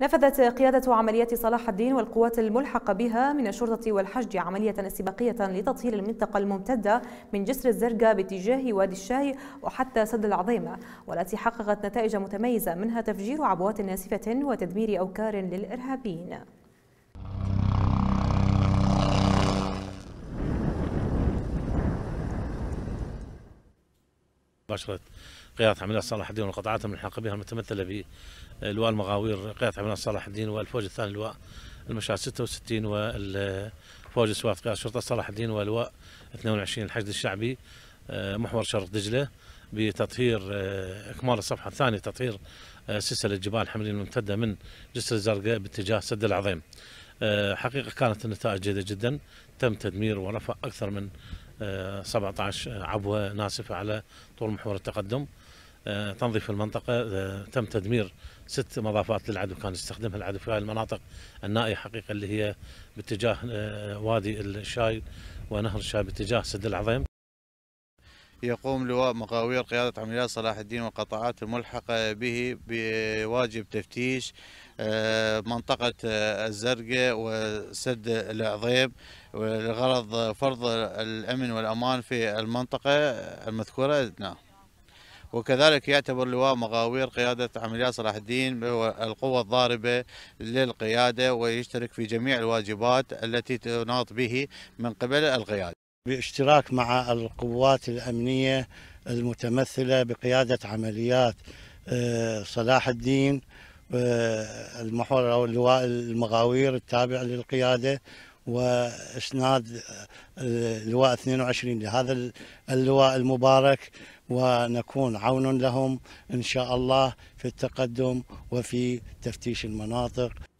نفذت قيادة عمليات صلاح الدين والقوات الملحقة بها من الشرطة والحشد عملية استباقية لتطهير المنطقة الممتدة من جسر الزرقاء باتجاه وادي الشاي وحتى سد العظيمة والتي حققت نتائج متميزة منها تفجير عبوات ناسفة وتدمير أوكار للإرهابيين مباشرة قيادة عمليات صلاح الدين والقطاعات الملحقة بها المتمثلة بلواء المغاوير قيادة عمليات صلاح الدين والفوج الثاني لواء المشاة 66 والفوج سواف قيادة شرطة صلاح الدين ولواء 22 الحشد الشعبي آه، محور شرق دجلة بتطهير آه، إكمال الصفحة الثانية تطهير آه، سلسلة الجبال الحملية الممتدة من جسر الزرقاء باتجاه سد العظيم حقيقة كانت النتائج جيدة جدا تم تدمير ورفع أكثر من 17 آه، عبوة ناسفة على طول محور التقدم آه، تنظيف المنطقة آه، تم تدمير ست مضافات للعدو كان يستخدمها العدو في هذه المناطق النائية حقيقة اللي هي باتجاه وادي الشاي ونهر الشاي باتجاه سد العظيم يقوم لواء مقاوير قيادة عمليات صلاح الدين والقطاعات الملحقة به بواجب تفتيش آه، منطقة آه، الزرقاء وسد العظيم لغرض فرض الأمن والأمان في المنطقة المذكورة أدناه. نعم. وكذلك يعتبر لواء مغاوير قيادة عمليات صلاح الدين هو القوة الضاربة للقيادة ويشترك في جميع الواجبات التي تناط به من قبل القيادة باشتراك مع القوات الأمنية المتمثلة بقيادة عمليات آه، صلاح الدين آه، المحور أو اللواء المغاوير التابع للقيادة وإسناد آه، اللواء 22 لهذا اللواء المبارك ونكون عون لهم إن شاء الله في التقدم وفي تفتيش المناطق